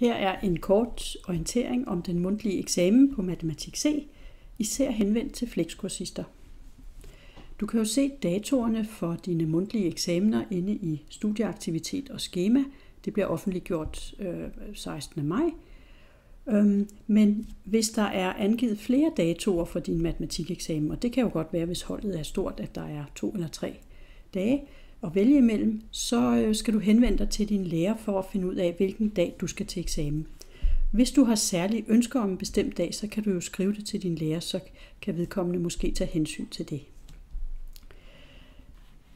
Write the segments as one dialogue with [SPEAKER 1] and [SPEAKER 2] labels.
[SPEAKER 1] Her er en kort orientering om den mundtlige eksamen på matematik C, især henvendt til flekskursister. Du kan jo se datorerne for dine mundtlige eksamener inde i studieaktivitet og skema. Det bliver offentliggjort øh, 16. maj. Øhm, men hvis der er angivet flere datoer for din matematikeksamen, og det kan jo godt være, hvis holdet er stort, at der er to eller tre dage, at vælge imellem, så øh, skal du henvende dig til din lærer for at finde ud af, hvilken dag du skal til eksamen. Hvis du har særlige ønsker om en bestemt dag, så kan du jo skrive det til din lærer, så kan vedkommende måske tage hensyn til det.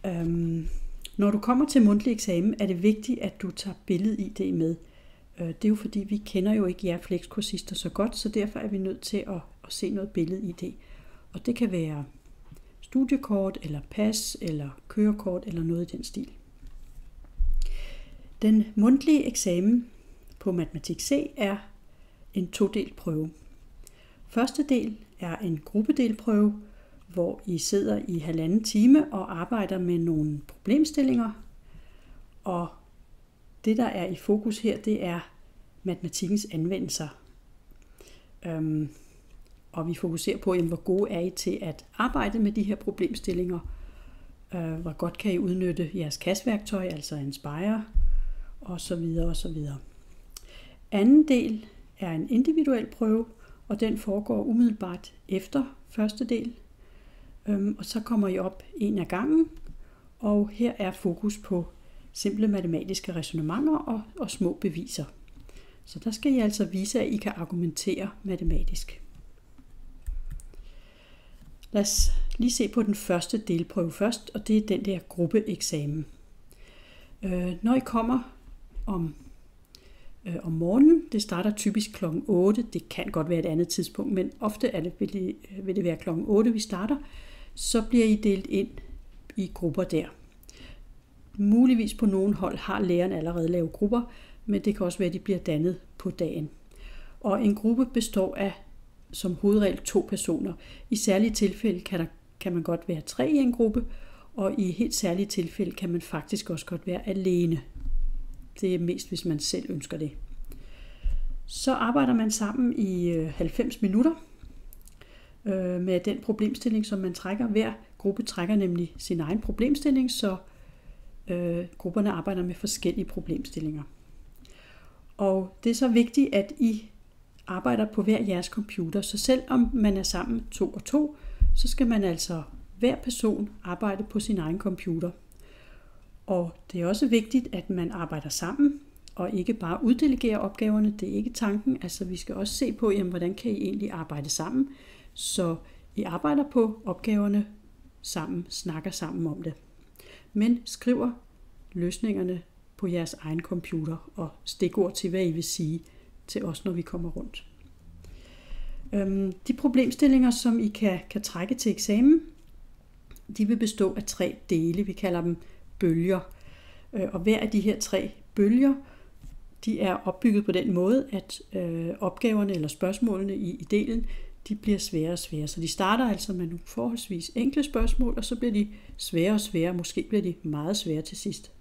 [SPEAKER 1] Øhm, når du kommer til mundtlig eksamen, er det vigtigt, at du tager billed-ID med. Øh, det er jo fordi, vi kender jo ikke jer flexkursister så godt, så derfor er vi nødt til at, at se noget billed-ID. Og det kan være studiekort eller pas eller kørekort eller noget i den stil. Den mundtlige eksamen på matematik C er en todelt prøve. Første del er en gruppedelprøve, hvor I sidder i halvanden time og arbejder med nogle problemstillinger. Og det, der er i fokus her, det er matematikkens anvendelser. Øhm, og vi fokuserer på, jamen, hvor gode er I til at arbejde med de her problemstillinger, øh, hvor godt kan I udnytte jeres kasseværktøj, altså Inspire, og så videre og så videre. Anden del er en individuel prøve, og den foregår umiddelbart efter første del. Øhm, og så kommer I op en af gangen, og her er fokus på simple matematiske resonemanger og, og små beviser. Så der skal I altså vise, at I kan argumentere matematisk. Lad os lige se på den første delprøve først, og det er den der gruppeeksamen. Øh, når I kommer om, øh, om morgenen, det starter typisk kl. 8, det kan godt være et andet tidspunkt, men ofte er det, vil, det, øh, vil det være kl. 8, vi starter, så bliver I delt ind i grupper der. Muligvis på nogle hold har læreren allerede lavet grupper, men det kan også være, at de bliver dannet på dagen. Og en gruppe består af som hovedregel to personer. I særlige tilfælde kan, der, kan man godt være tre i en gruppe, og i helt særlige tilfælde kan man faktisk også godt være alene. Det er mest, hvis man selv ønsker det. Så arbejder man sammen i 90 øh, minutter øh, med den problemstilling, som man trækker. Hver gruppe trækker nemlig sin egen problemstilling, så øh, grupperne arbejder med forskellige problemstillinger. Og det er så vigtigt, at I arbejder på hver jeres computer. Så selvom man er sammen to og to, så skal man altså hver person arbejde på sin egen computer. Og det er også vigtigt, at man arbejder sammen og ikke bare uddelegerer opgaverne. Det er ikke tanken. Altså vi skal også se på, jamen, hvordan kan I egentlig arbejde sammen. Så I arbejder på opgaverne sammen, snakker sammen om det. Men skriver løsningerne på jeres egen computer og stikord til, hvad I vil sige – til os, når vi kommer rundt. Øhm, de problemstillinger, som I kan, kan trække til eksamen, de vil bestå af tre dele. Vi kalder dem bølger. Øh, og hver af de her tre bølger, de er opbygget på den måde, at øh, opgaverne eller spørgsmålene i, i delen, de bliver sværere og sværere. Så de starter altså med nogle forholdsvis enkle spørgsmål, og så bliver de sværere og sværere. Måske bliver de meget svære til sidst.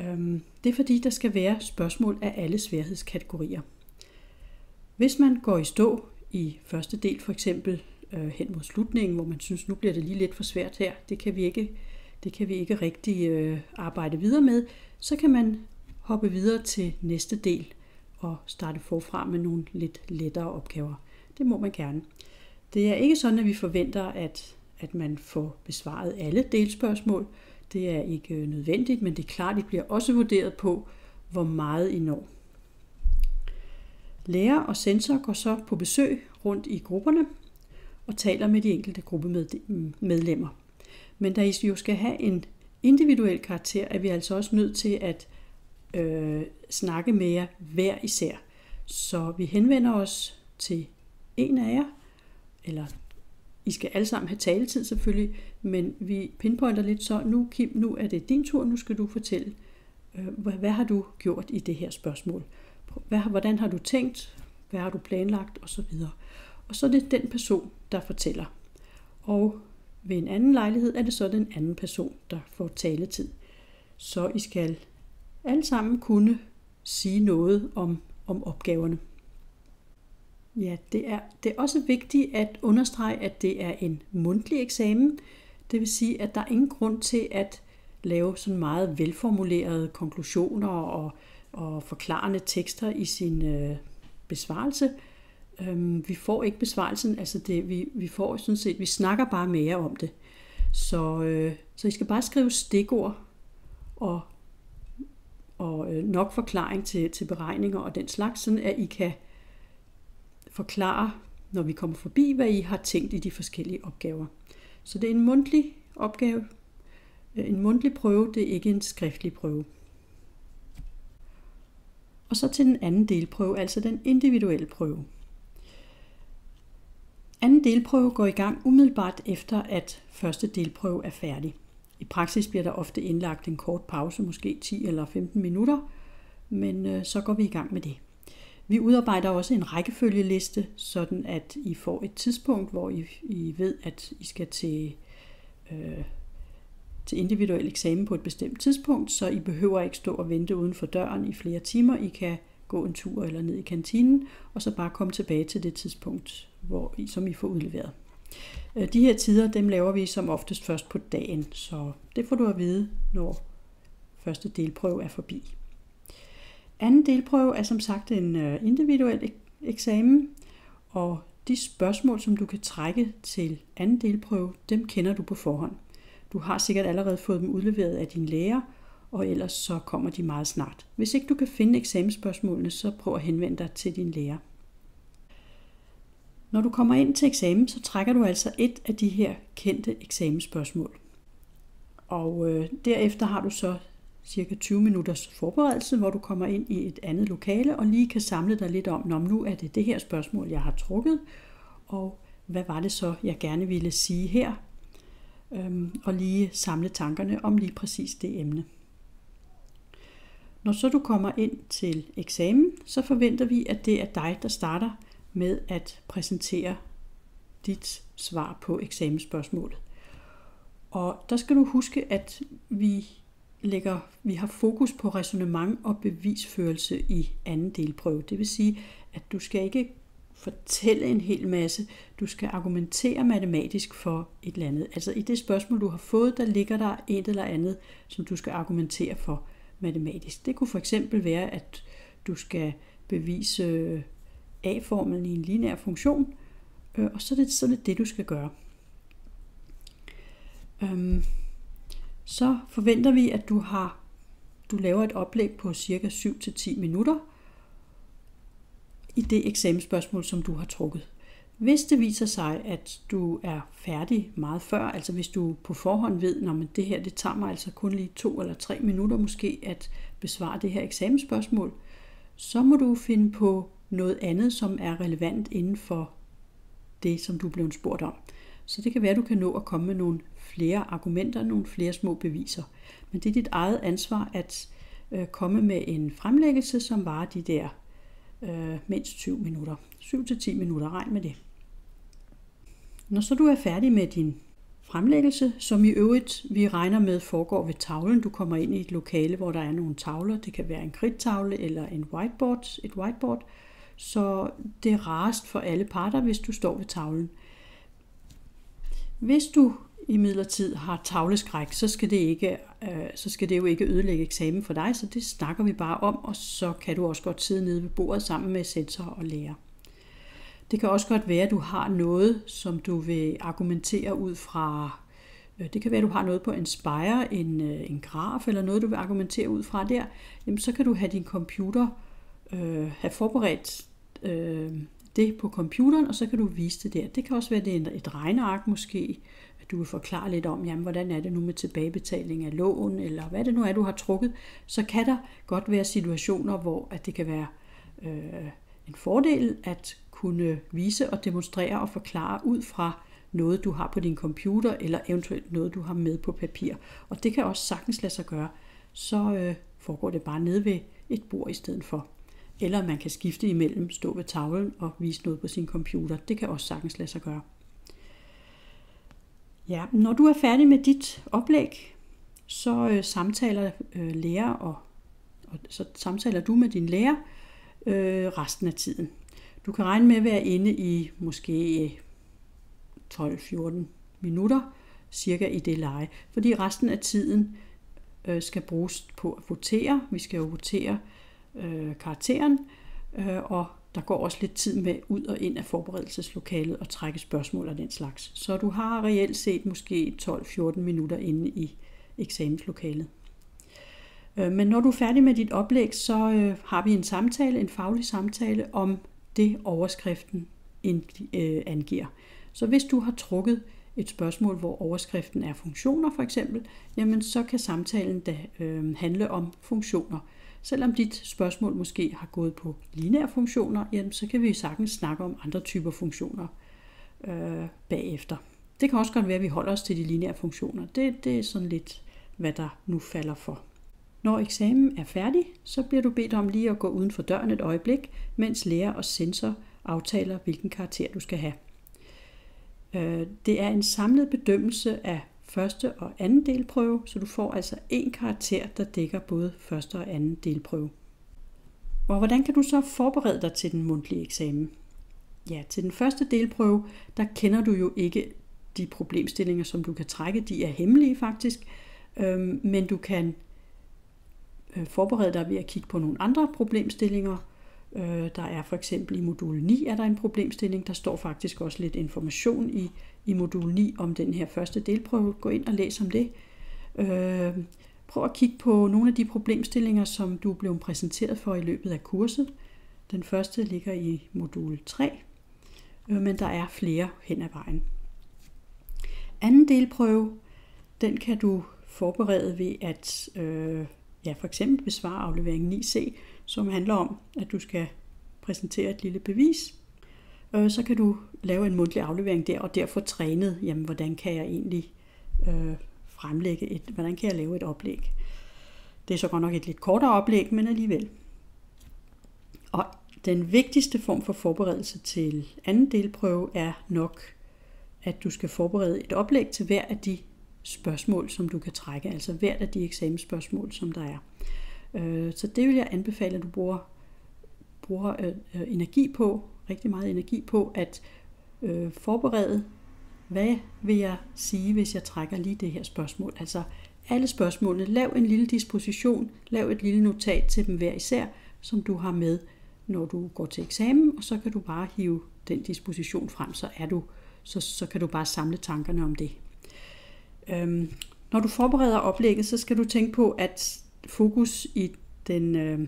[SPEAKER 1] Øhm, det er fordi, der skal være spørgsmål af alle sværhedskategorier. Hvis man går i stå i første del for eksempel øh, hen mod slutningen, hvor man synes, nu bliver det lige lidt for svært her, det kan vi ikke, det kan vi ikke rigtig øh, arbejde videre med, så kan man hoppe videre til næste del og starte forfra med nogle lidt lettere opgaver. Det må man gerne. Det er ikke sådan, at vi forventer, at, at man får besvaret alle delspørgsmål, det er ikke øh, nødvendigt, men det er klart, I bliver også vurderet på, hvor meget I når. Lærer og sensor går så på besøg rundt i grupperne og taler med de enkelte gruppemedlemmer. Men da I jo skal have en individuel karakter, er vi altså også nødt til at øh, snakke med jer hver især. Så vi henvender os til en af jer, eller i skal alle sammen have taletid selvfølgelig, men vi pinpointer lidt så, nu Kim, nu er det din tur, nu skal du fortælle, øh, hvad, hvad har du gjort i det her spørgsmål? Hvad, hvordan har du tænkt? Hvad har du planlagt? Og så videre. Og så er det den person, der fortæller. Og ved en anden lejlighed er det så den anden person, der får taletid. Så I skal alle sammen kunne sige noget om, om opgaverne. Ja, det er, det er også vigtigt at understrege, at det er en mundtlig eksamen. Det vil sige, at der er ingen grund til at lave sådan meget velformulerede konklusioner og, og forklarende tekster i sin øh, besvarelse. Øhm, vi får ikke besvarelsen, altså det, vi, vi får sådan set, vi snakker bare mere om det. Så, øh, så I skal bare skrive stikord og, og øh, nok forklaring til, til beregninger og den slags, sådan at I kan forklare, når vi kommer forbi, hvad I har tænkt i de forskellige opgaver. Så det er en mundtlig opgave, øh, en mundtlig prøve, det er ikke en skriftlig prøve. Og så til den anden delprøve, altså den individuelle prøve. Anden delprøve går i gang umiddelbart efter, at første delprøve er færdig. I praksis bliver der ofte indlagt en kort pause, måske 10 eller 15 minutter, men øh, så går vi i gang med det. Vi udarbejder også en rækkefølgeliste, sådan at I får et tidspunkt, hvor I, I ved, at I skal til, øh, til individuel eksamen på et bestemt tidspunkt, så I behøver ikke stå og vente uden for døren i flere timer. I kan gå en tur eller ned i kantinen, og så bare komme tilbage til det tidspunkt, hvor I, som I får udleveret. Øh, de her tider, dem laver vi som oftest først på dagen, så det får du at vide, når første delprøve er forbi. Anden delprøve er som sagt en øh, individuel eksamen, og de spørgsmål, som du kan trække til anden delprøve, dem kender du på forhånd. Du har sikkert allerede fået dem udleveret af din lærer, og ellers så kommer de meget snart. Hvis ikke du kan finde eksamensspørgsmålene, så prøv at henvende dig til din lærer. Når du kommer ind til eksamen, så trækker du altså et af de her kendte eksamensspørgsmål. Og øh, derefter har du så cirka 20 minutters forberedelse, hvor du kommer ind i et andet lokale og lige kan samle dig lidt om, om nu er det det her spørgsmål, jeg har trukket, og hvad var det så, jeg gerne ville sige her, øhm, og lige samle tankerne om lige præcis det emne. Når så du kommer ind til eksamen, så forventer vi, at det er dig, der starter med at præsentere dit svar på eksamensspørgsmålet. Og der skal du huske, at vi lægger, vi har fokus på resonemang og bevisførelse i anden delprøve. Det vil sige, at du skal ikke fortælle en hel masse, du skal argumentere matematisk for et eller andet. Altså i det spørgsmål, du har fået, der ligger der et eller andet, som du skal argumentere for matematisk. Det kunne for eksempel være, at du skal bevise øh, a-formlen i en lineær funktion, øh, og så er det, sådan er det det, du skal gøre. Øhm, så forventer vi, at du har du laver et oplæg på cirka 7-10 minutter i det eksamensspørgsmål, som du har trukket. Hvis det viser sig, at du er færdig meget før, altså hvis du på forhånd ved, at det her det tager mig altså kun lige to eller tre minutter måske at besvare det her eksamensspørgsmål, så må du finde på noget andet, som er relevant inden for det, som du er blevet spurgt om. Så det kan være, at du kan nå at komme med nogle flere argumenter, nogle flere små beviser. Men det er dit eget ansvar at øh, komme med en fremlæggelse, som varer de der øh, mindst 20 minutter. 7-10 minutter, regn med det. Når så du er færdig med din fremlæggelse, som i øvrigt vi regner med foregår ved tavlen. Du kommer ind i et lokale, hvor der er nogle tavler. Det kan være en kridttavle eller en whiteboard, et whiteboard. Så det er rarest for alle parter, hvis du står ved tavlen. Hvis du i midlertid har tavleskræk, så skal, det ikke, øh, så skal det jo ikke ødelægge eksamen for dig, så det snakker vi bare om, og så kan du også godt sidde nede ved bordet sammen med sensor og lærer. Det kan også godt være, at du har noget, som du vil argumentere ud fra. Øh, det kan være, at du har noget på Inspire, en, øh, en graf eller noget, du vil argumentere ud fra der. Jamen, så kan du have din computer, øh, have forberedt øh, det på computeren, og så kan du vise det der. Det kan også være, at det er et regneark måske, du vil forklare lidt om, jamen, hvordan er det nu med tilbagebetaling af lån, eller hvad det nu er, du har trukket, så kan der godt være situationer, hvor at det kan være øh, en fordel at kunne vise og demonstrere og forklare ud fra noget, du har på din computer, eller eventuelt noget, du har med på papir. Og det kan også sagtens lade sig gøre. Så øh, foregår det bare nede ved et bord i stedet for. Eller man kan skifte imellem, stå ved tavlen og vise noget på sin computer. Det kan også sagtens lade sig gøre. Ja, når du er færdig med dit oplæg, så øh, samtaler øh, lærer og, og så samtaler du med din lærer øh, resten af tiden. Du kan regne med at være inde i måske 12-14 minutter cirka i det leje, fordi resten af tiden øh, skal bruges på at votere. Vi skal jo votere øh, karakteren, øh, og der går også lidt tid med ud og ind af forberedelseslokalet og trække spørgsmål af den slags. Så du har reelt set måske 12-14 minutter inde i eksamenslokalet. Øh, men når du er færdig med dit oplæg, så øh, har vi en samtale, en faglig samtale om det overskriften øh, angiver. Så hvis du har trukket et spørgsmål, hvor overskriften er funktioner for eksempel, jamen så kan samtalen da handle om funktioner. Selvom dit spørgsmål måske har gået på lineære funktioner, jamen, så kan vi sagtens snakke om andre typer funktioner øh, bagefter. Det kan også godt være, at vi holder os til de lineære funktioner. Det, det er sådan lidt, hvad der nu falder for. Når eksamen er færdig, så bliver du bedt om lige at gå uden for døren et øjeblik, mens lærer og sensor aftaler, hvilken karakter du skal have. Øh, det er en samlet bedømmelse af første og anden delprøve, så du får altså en karakter, der dækker både første og anden delprøve. Og hvordan kan du så forberede dig til den mundtlige eksamen? Ja, til den første delprøve, der kender du jo ikke de problemstillinger, som du kan trække. De er hemmelige faktisk, øhm, men du kan øh, forberede dig ved at kigge på nogle andre problemstillinger, Øh, der er for eksempel i modul 9 er der en problemstilling. Der står faktisk også lidt information i, i modul 9 om den her første delprøve. Gå ind og læs om det. Øh, prøv at kigge på nogle af de problemstillinger, som du blev præsenteret for i løbet af kurset. Den første ligger i modul 3, øh, men der er flere hen ad vejen. Anden delprøve, den kan du forberede ved at øh, ja, for eksempel besvare aflevering 9C, som handler om, at du skal præsentere et lille bevis, øh, så kan du lave en mundtlig aflevering der, og derfor trænet, jamen, hvordan kan jeg egentlig øh, fremlægge et, hvordan kan jeg lave et oplæg. Det er så godt nok et lidt kortere oplæg, men alligevel. Og den vigtigste form for forberedelse til anden delprøve er nok, at du skal forberede et oplæg til hver af de spørgsmål, som du kan trække, altså hvert af de eksamensspørgsmål, som der er. Øh, så det vil jeg anbefale, at du bruger, bruger øh, øh, energi på, rigtig meget energi på, at øh, forberede, hvad vil jeg sige, hvis jeg trækker lige det her spørgsmål. Altså alle spørgsmålene, lav en lille disposition, lav et lille notat til dem hver især, som du har med, når du går til eksamen, og så kan du bare hive den disposition frem, så er du så, så kan du bare samle tankerne om det. Øhm, når du forbereder oplægget, så skal du tænke på, at fokus i den øh,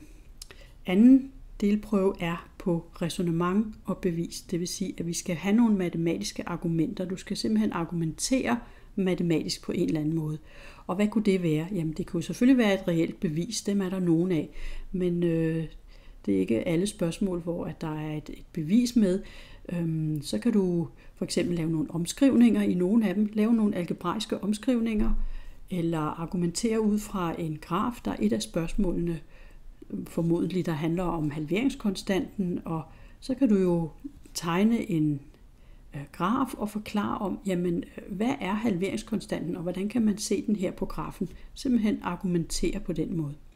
[SPEAKER 1] anden delprøve er på resonemang og bevis. Det vil sige, at vi skal have nogle matematiske argumenter. Du skal simpelthen argumentere matematisk på en eller anden måde. Og hvad kunne det være? Jamen det kunne selvfølgelig være et reelt bevis, dem er der nogen af, men øh, det er ikke alle spørgsmål, hvor at der er et, et bevis med. Øhm, så kan du for eksempel lave nogle omskrivninger i nogle af dem, lave nogle algebraiske omskrivninger, eller argumentere ud fra en graf, der er et af spørgsmålene øhm, formodentlig, der handler om halveringskonstanten, og så kan du jo tegne en øh, graf og forklare om, jamen, øh, hvad er halveringskonstanten, og hvordan kan man se den her på grafen? Simpelthen argumentere på den måde.